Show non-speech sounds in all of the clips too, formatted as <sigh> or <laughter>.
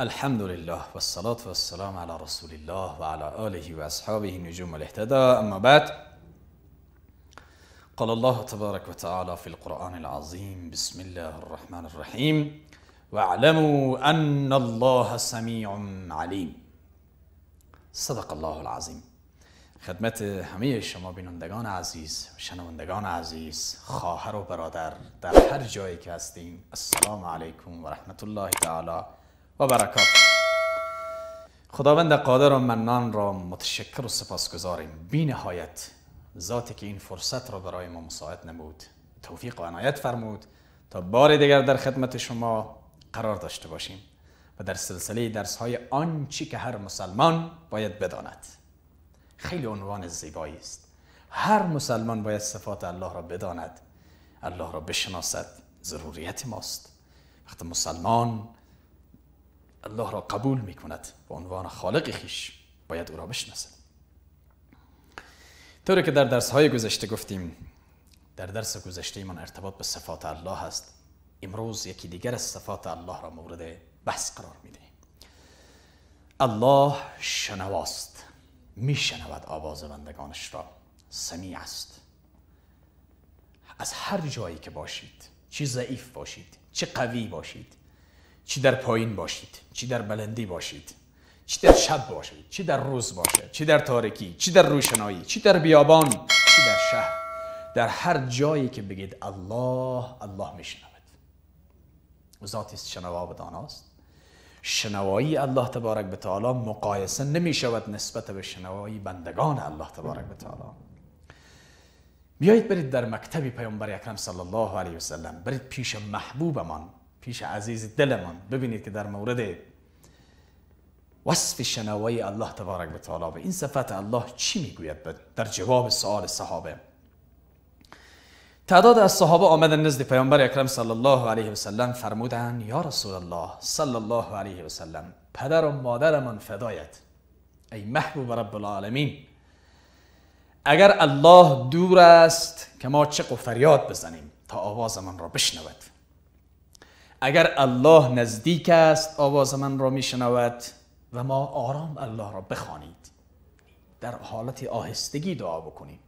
الحمد لله والصلاة والسلام على رسول الله وعلى آله وأصحابه نجوم الاهتداء أما بعد قال الله تبارك وتعالى في القرآن العظيم بسم الله الرحمن الرحيم واعلموا أن الله سميع عليم صدق الله العظيم خدمت همه شما بینندگان عزیز شنوندگان عزیز خواهر و برادر در هر جایی که هستیم السلام علیکم و رحمت الله تعالی و برکات خداوند قادر و منان را متشکر و سپاسگزاریم بی نهایت ذاتی که این فرصت را برای ما مساعد نمود توفیق و عنایت فرمود تا بار دیگر در خدمت شما قرار داشته باشیم و در سلسله درس های آنچی که هر مسلمان باید بداند خیلی عنوان زیبایی است هر مسلمان باید صفات الله را بداند الله را بشناسد ضروریت ماست وقتی مسلمان الله را قبول می کند به عنوان خالق خیش باید او را بشناسد طوری که در درس های گذشته گفتیم در درس گذشته من ارتباط به صفات الله هست امروز یکی دیگر از صفات الله را مورد بحث قرار دهیم الله شنواست شنود آواز بندگانش را سمیع است از هر جایی که باشید چه ضعیف باشید چه قوی باشید چی در پایین باشید چی در بلندی باشید چی در شب باشید چی در روز باشه، چی در تاریکی چی در روشنایی چی در بیابان چی در شهر در هر جایی که بگید الله الله میشنود ذاتی شنوا و داناست شنوایی الله تبارک به تعالی مقایسه نمی شود نسبت به شنوایی بندگان الله تبارک به تعالی بیایید برید در مکتب پیامبر اکرم صلی الله علیه و سلم برید پیش محبوبمان پیش عزیز دل ببینید که در مورد وصف شنوایی الله تبارک به تعالی این صفت الله چی میگوید در جواب سوال صحابه تعداد از صحابه آمدن نزد پیامبر اکرم صلی الله علیه و سلم فرمودند یا رسول الله صلی الله علیه و سلم پدر و مادرمان فدایت ای محبوب رب العالمین اگر الله دور است که ما و فریاد بزنیم تا آوازمان را بشنود اگر الله نزدیک است آواز من را میشنود و ما آرام الله را بخوانید در حالت آهستگی دعا بکنیم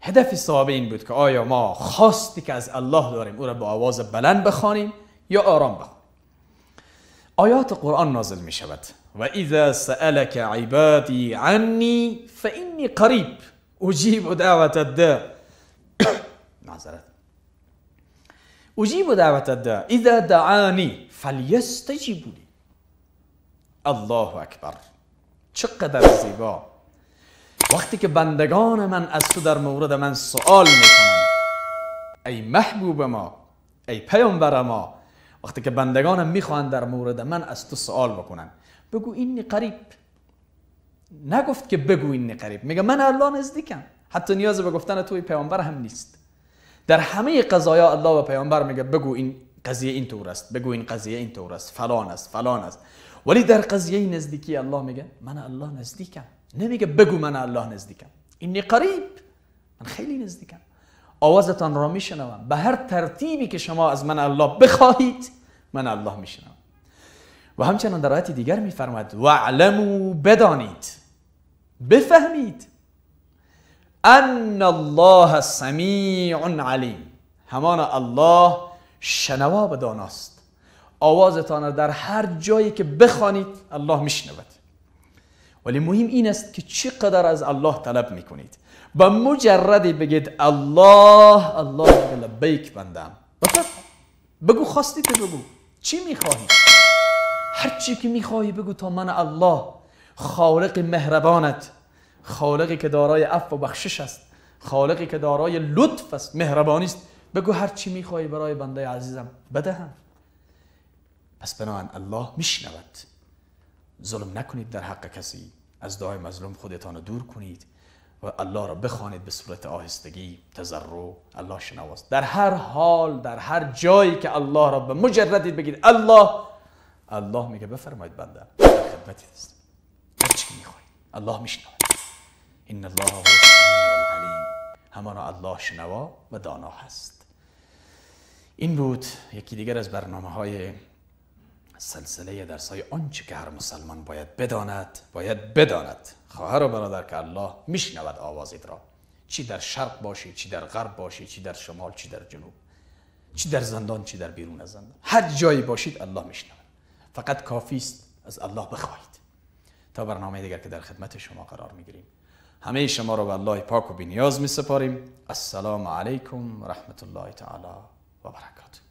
هدف صحابه این بود که آیا ما خواستی که از الله داریم او را با آواز بلند بخوانیم یا آرام بخوانیم آیات قرآن نازل می شود و اذا سألك عبادی عنی فانی قریب اجیب دعوت ده معذرت <coughs> اجیب دعوت الدا اذا دعانی فلیستجیبونی الله اکبر چقدر زیبا وقتی که بندگان من از تو در مورد من سوال میکنن ای محبوب ما ای پیامبر ما وقتی که بندگانم میخوان در مورد من از تو سوال بکنن بگو اینی قریب نگفت که بگو اینی قریب میگه من الله نزدیکم حتی نیاز به گفتن توی پیامبر هم نیست در همه قضایا الله و پیامبر میگه بگو این قضیه این طور است بگو این قضیه این طور است فلان است فلان است ولی در قضیه نزدیکی الله میگه من الله نزدیکم نمیگه بگو من الله نزدیکم اینی قریب من خیلی نزدیکم آوازتان را میشنوم به هر ترتیبی که شما از من الله بخواهید من الله میشنوم و همچنان در آیت دیگر میفرماد وعلمو بدانید بفهمید ان الله سمیع علیم همان الله شنوا به داناست آوازتان در هر جایی که بخوانید الله میشنود ولی مهم این است که چقدر از الله طلب میکنید به مجردی بگید الله الله لبیک بندم بگو خواستی که بگو چی میخواهی؟ هر که میخواهی بگو تا من الله خالق مهربانت خالقی که دارای اف و بخشش است خالقی که دارای لطف است مهربانی است بگو هر چی میخوای برای بنده عزیزم بدهم پس بنابراین الله میشنود ظلم نکنید در حق کسی از دعای مظلوم خودتان دور کنید و الله را بخوانید به صورت آهستگی تضرع الله شنواست در هر حال در هر جایی که الله را به مجردی بگید الله الله میگه بفرمایید بنده خدمتی هر چی میخوای، الله میشنود این الله هو العلیم همانا الله شنوا و دانا هست این بود یکی دیگر از برنامه های سلسله درس های آنچه که هر مسلمان باید بداند باید بداند خواهر و برادر که الله میشنود آوازید را چی در شرق باشی چی در غرب باشی چی در شمال چی در جنوب چی در زندان چی در بیرون زندان هر جایی باشید الله میشنود فقط کافی است از الله بخواهید تا برنامه دیگر که در خدمت شما قرار میگیریم همه شما را به الله پاک و بینیاز می سپاریم السلام علیکم و رحمت الله تعالی و برکاته